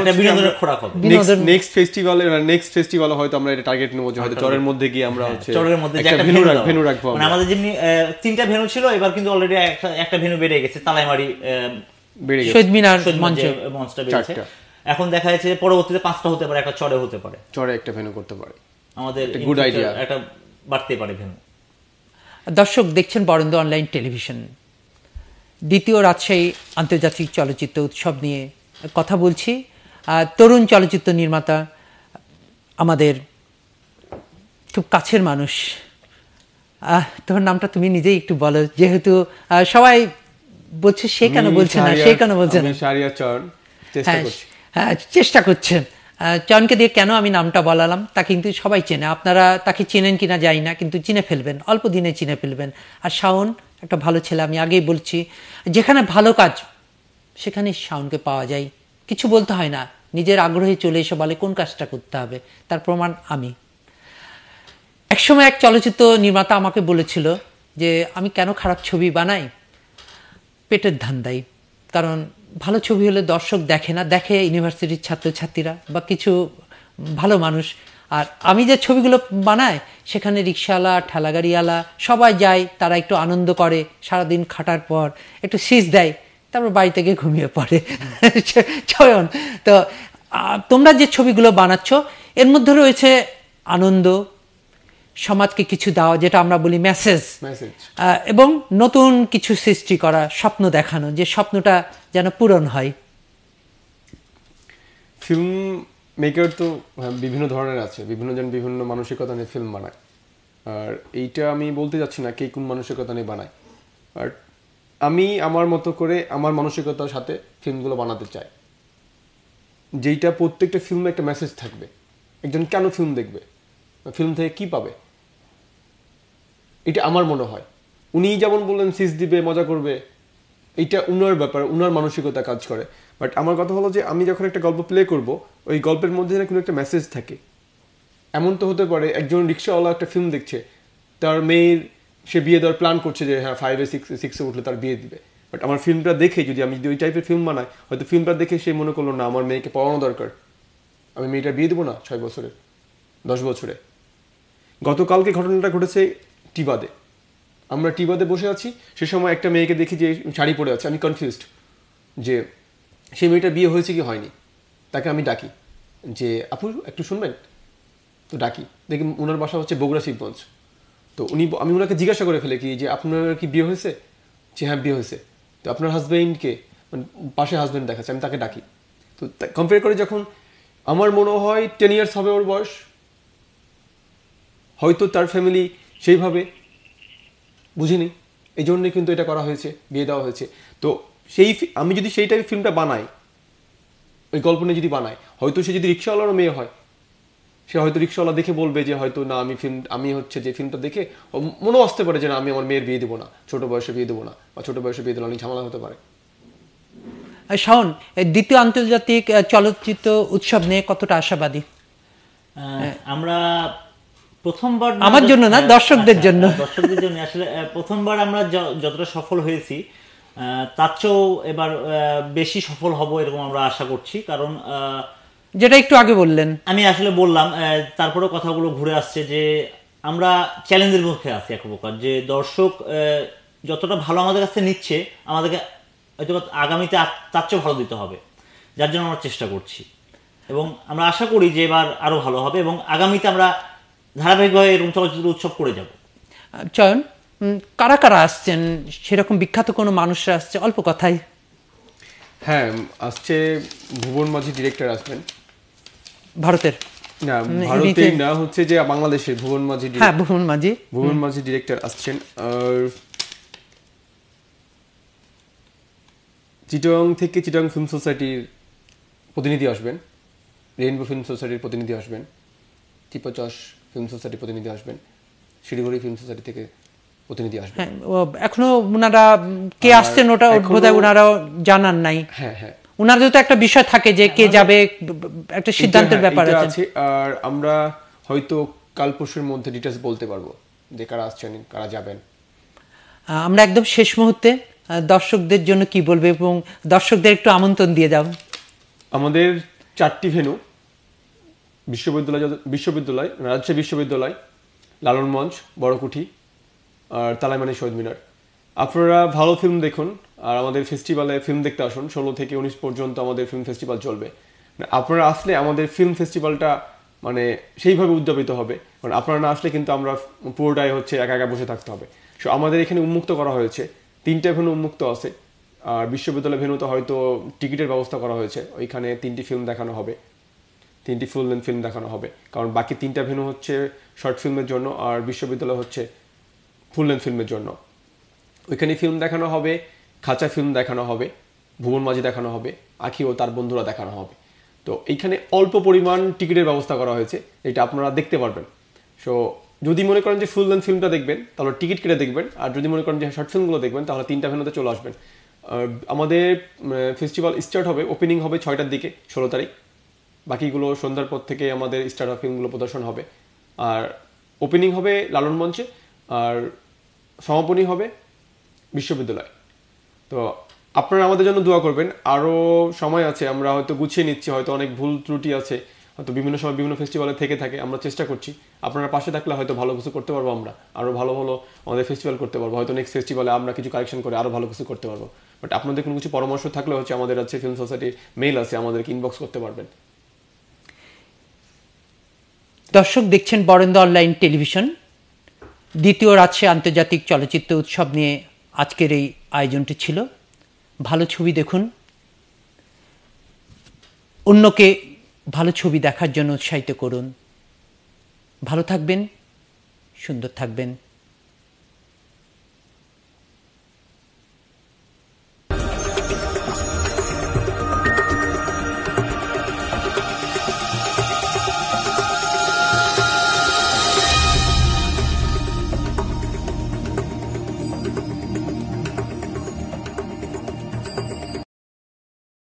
S2: নেক্সট ফেস্টিভ্যালে নেক্সট ফেস্টিভ্যালে হয়তো আমরা এটা টার্গেট নেব যে হয়তো হ্যাঁ, চরের মধ্যে গিয়ে আমরা হচ্ছে চরের মধ্যে একটা ভেনু রাখব ভেনু রাখবো মানে আমাদের
S3: যেমনি তিনটা ভেনু ছিল এবার কিন্তু অলরেডি একটা একটা ভেনু বেড়ে গেছে তালাইমারি বেড়ে গেছে শহীদ মিনার মঞ্চ মঞ্চটা বেড়েছে এখন দেখা যাচ্ছে পরবর্তীতে পাঁচটা হতে পারে একটা চরে হতে পারে চরে একটা ভেনু করতে পারে আমাদের গুড আইডিয়া একটা বাড়তে পারে ভেনু
S1: দর্শক দেখছেন বরেন্দ্র অনলাইন টেলিভিশন দ্বিতীয় রাজশাহী আন্তর্জাতিক চলচ্চিত্র উৎসব নিয়ে কথা বলছি তরুণ চলচ্চিত্র নির্মাতা আমাদের খুব কাছের মানুষ তোমার নামটা তুমি নিজেই একটু বলো যেহেতু সবাই বলছে সে কেন বলছে না সে কেন বলছে না হ্যাঁ, হ্যাঁ, চেষ্টা করছেন চয়নকে দিয়ে কেন আমি নামটা বলালাম তা কিন্তু সবাই চেনে আপনারা তাকে চেনেন কিনা যাই না কিন্তু চিনে ফেলবেন অল্প দিনে চিনে ফেলবেন আর শাওন একটা ভালো ছেলে আমি আগেই বলছি যেখানে ভালো কাজ সেখানে শাওনকে পাওয়া যায় কিছু বলতে হয় না নিজের আগ্রহে চলে এসে বলে কোন কাজটা করতে হবে তার প্রমাণ আমি একসময় এক চলচ্চিত্র নির্মাতা আমাকে বলেছিল যে আমি কেন খারাপ ছবি বানাই পেটের দেয় কারণ ভালো ছবি হলে দর্শক দেখে না দেখে ইউনিভার্সিটির ছাত্রছাত্রীরা বা কিছু ভালো মানুষ আর আমি যে ছবিগুলো বানাই সেখানে রিক্সাওয়ালা ঠেলাগাড়িওয়ালা সবাই যায় তারা একটু আনন্দ করে সারাদিন খাটার পর একটু শীষ দেয় তারপর বাড়ি থেকে ঘুমিয়ে পড়ে চয়ন তো তোমরা যে ছবিগুলো বানাচ্ছ এর মধ্যে রয়েছে আনন্দ সমাজকে কিছু দেওয়া যেটা আমরা বলি মেসেজ এবং নতুন কিছু সৃষ্টি করা স্বপ্ন দেখানো যে স্বপ্নটা যেন পূরণ হয়
S2: ফিল্ম মেকার তো হ্যাঁ, বিভিন্ন ধরনের আছে বিভিন্ন জন বিভিন্ন মানসিকতা নিয়ে ফিল্ম বানায় আর এইটা আমি বলতে যাচ্ছি না কে কোন মানসিকতা নিয়ে বানায় আর আমি আমার মতো করে আমার মানসিকতার সাথে ফিল্মগুলো বানাতে চাই যেইটা প্রত্যেকটা ফিল্মে একটা মেসেজ থাকবে একজন কেন ফিল্ম দেখবে ফিল্ম থেকে কি পাবে এটা আমার মনে হয় উনি যেমন বললেন সিস দিবে মজা করবে এটা উনার ব্যাপার উনার মানসিকতা কাজ করে বাট আমার কথা হলো যে আমি যখন একটা গল্প প্লে করব ওই গল্পের মধ্যে না কোনো একটা মেসেজ থাকে এমন তো হতে পারে একজন রিক্সাওয়ালা একটা ফিল্ম দেখছে তার মেয়ের সে বিয়ে দেওয়ার প্ল্যান করছে যে হ্যাঁ ফাইভে সিক্স সিক্সে উঠলে তার বিয়ে দিবে বাট আমার ফিল্মটা দেখে যদি আমি যদি ওই টাইপের ফিল্ম বানাই হয়তো ফিল্মটা দেখে সে মনে করলো না আমার মেয়েকে পড়ানো দরকার আমি মেয়েটা বিয়ে দেবো না ছয় বছরে দশ বছরে গতকালকে ঘটনাটা ঘটেছে টিবাদে আমরা টিবাদে বসে আছি সে সময় একটা মেয়েকে দেখি যে শাড়ি পরে আছে আমি কনফিউজড যে সেই মেয়েটা বিয়ে হয়েছে কি হয়নি তাকে আমি ডাকি যে আপু একটু শুনবেন তো ডাকি দেখি ওনার বাসা হচ্ছে বগুড়া শিবগঞ্জ তো উনি আমি ওনাকে জিজ্ঞাসা করে ফেলে কি যে আপনার কি বিয়ে হয়েছে যে হ্যাঁ বিয়ে হয়েছে তো আপনার হাজব্যান্ডকে মানে পাশে হাজব্যান্ড দেখাচ্ছে আমি তাকে ডাকি তো কম্পেয়ার করে যখন আমার মনে হয় টেন ইয়ার্স হবে ওর বয়স হয়তো তার ফ্যামিলি সেইভাবে বুঝিনি এই জন্যই কিন্তু এটা করা হয়েছে বিয়ে দেওয়া হয়েছে তো সেই আমি যদি সেই টাইপের ফিল্মটা বানাই ওই গল্প নিয়ে যদি বানাই হয়তো সে যদি রিক্সাওয়ালারও মেয়ে হয় সে হয়তো রিক্সাওয়ালা দেখে বলবে যে হয়তো না আমি ফিল্ম আমি হচ্ছে যে ফিল্মটা দেখে মনেও আসতে পারে যে না আমি আমার মেয়ের বিয়ে দেবো না ছোটো বয়সে বিয়ে দেবো না বা ছোটো বয়সে বিয়ে দিলে অনেক ঝামেলা হতে পারে
S1: শাওন দ্বিতীয় আন্তর্জাতিক চলচ্চিত্র উৎসব নিয়ে কতটা আশাবাদী
S3: আমরা প্রথমবার আমার জন্য না হ্যাঁ, দর্শকদের আচ্ছা, জন্য দর্শকদের জন্য আসলে প্রথমবার আমরা যতটা সফল হয়েছি তার চেয়েও এবার বেশি সফল হব এরকম আমরা আশা করছি কারণ যেটা একটু আগে বললেন আমি আসলে বললাম তারপরে কথাগুলো ঘুরে আসছে যে আমরা চ্যালেঞ্জের মুখে আছি এক প্রকার যে দর্শক যতটা ভালো আমাদের কাছে নিচ্ছে আমাদেরকে হয়তো আগামীতে তার চেয়েও ভালো দিতে হবে যার জন্য আমরা চেষ্টা করছি এবং আমরা আশা করি যে এবার আরও ভালো হবে
S1: এবং আগামীতে আমরা ধারাবাহিকভাবে এরকম চলচ্চিত্র উৎসব করে যাব চয়ন কারা কারা আসছেন সেরকম বিখ্যাত কোনো মানুষরা আসছে অল্প কথাই
S2: হ্যাঁ আসছে ভুবন মাঝি ডিরেক্টর আসবেন ভারতের না না হচ্ছে যে বাংলাদেশের ভুবন মাঝি হ্যাঁ ভুবন মাঝি ভুবন মাঝি ডিরেক্টর আসছেন আর চিটং থেকে চিটং ফিল্ম সোসাইটির প্রতিনিধি আসবেন রেইনবো ফিল্ম সোসাইটির প্রতিনিধি আসবেন চশ ফিল্ম সোসাইটি প্রতিনিধি আসবেন শিলিগুড়ি ফিল্ম সোসাইটি থেকে প্রতিনিধি
S1: আসবেন হ্যাঁ, এখনো ওনারা কে আসছেন ওটা বোধহয় ওনারাও জানান নাই হ্যাঁ হ্যাঁ ওনাদের তো একটা বিষয় থাকে যে কে হ্যাঁ, মানে যাবে একটা সিদ্ধান্তের হ্যাঁ, ব্যাপার আছে
S2: আর আমরা হয়তো কাল পরশুর মধ্যে ডিটেলস বলতে পারবো যে কারা আসছেন কারা যাবেন
S1: আমরা একদম শেষ মুহূর্তে দর্শকদের জন্য কি বলবে এবং দর্শকদের একটু আমন্ত্রণ দিয়ে যাব আমাদের চারটি ভেনু বিশ্ববিদ্যালয়
S2: বিশ্ববিদ্যালয় মানে রাজশাহী বিশ্ববিদ্যালয় লালন মঞ্চ বড়কুঠি আর তালাইমানি শহীদ মিনার আপনারা ভালো ফিল্ম দেখুন আর আমাদের ফেস্টিভ্যালে ফিল্ম দেখতে আসুন ষোলো থেকে উনিশ পর্যন্ত আমাদের ফিল্ম ফেস্টিভ্যাল চলবে মানে আপনারা আসলে আমাদের ফিল্ম ফেস্টিভ্যালটা মানে সেইভাবে উদযাপিত হবে কারণ আপনারা না আসলে কিন্তু আমরা পুরোটাই হচ্ছে একা একা বসে থাকতে হবে সো আমাদের এখানে উন্মুক্ত করা হয়েছে তিনটে ভেনু উন্মুক্ত আছে আর বিশ্ববিদ্যালয় ভেন্যুতে হয়তো টিকিটের ব্যবস্থা করা হয়েছে ওইখানে তিনটি ফিল্ম দেখানো হবে তিনটি ফুল লেন্থ ফিল্ম দেখানো হবে কারণ বাকি তিনটা ভেনু হচ্ছে শর্ট ফিল্মের জন্য আর বিশ্ববিদ্যালয় হচ্ছে ফুল লেন্থ ফিল্মের জন্য ওইখানে ফিল্ম দেখানো হবে খাঁচা ফিল্ম দেখানো হবে ভুবন মাঝি দেখানো হবে আখি ও তার বন্ধুরা দেখানো হবে তো এইখানে অল্প পরিমাণ টিকিটের ব্যবস্থা করা হয়েছে এটা আপনারা দেখতে পারবেন সো যদি মনে করেন যে ফুল লেন্থ ফিল্মটা দেখবেন তাহলে টিকিট কেটে দেখবেন আর যদি মনে করেন যে শর্ট ফিল্মগুলো দেখবেন তাহলে তিনটা ভেনুতে চলে আসবেন আমাদের ফেস্টিভ্যাল স্টার্ট হবে ওপেনিং হবে ছয়টার দিকে ষোলো তারিখ বাকিগুলো সন্ধ্যার পর থেকে আমাদের স্টার্ট আপ ফিল্মগুলো প্রদর্শন হবে আর ওপেনিং হবে লালন মঞ্চে আর সমাপনী হবে বিশ্ববিদ্যালয় তো আপনারা আমাদের জন্য দোয়া করবেন আরও সময় আছে আমরা হয়তো গুছিয়ে নিচ্ছি হয়তো অনেক ভুল ত্রুটি আছে হয়তো বিভিন্ন সময় বিভিন্ন ফেস্টিভ্যালে থেকে থাকে আমরা চেষ্টা করছি আপনারা পাশে থাকলে হয়তো ভালো কিছু করতে পারবো আমরা আরও ভালো ভালো আমাদের ফেস্টিভ্যাল করতে পারবো হয়তো নেক্সট ফেস্টিভ্যালে আমরা কিছু কালেকশন করে আরও ভালো কিছু করতে পারবো বাট আপনাদের কোনো কিছু পরামর্শ থাকলে হচ্ছে আমাদের আছে ফিল্ম সোসাইটির মেইল আছে আমাদেরকে ইনবক্স করতে পারবেন
S1: দর্শক দেখছেন বরেন্দ্র অনলাইন টেলিভিশন দ্বিতীয় রাজশাহী আন্তর্জাতিক চলচ্চিত্র উৎসব নিয়ে আজকের এই আয়োজনটি ছিল ভালো ছবি দেখুন অন্যকে ভালো ছবি দেখার জন্য উৎসাহিত করুন ভালো থাকবেন সুন্দর থাকবেন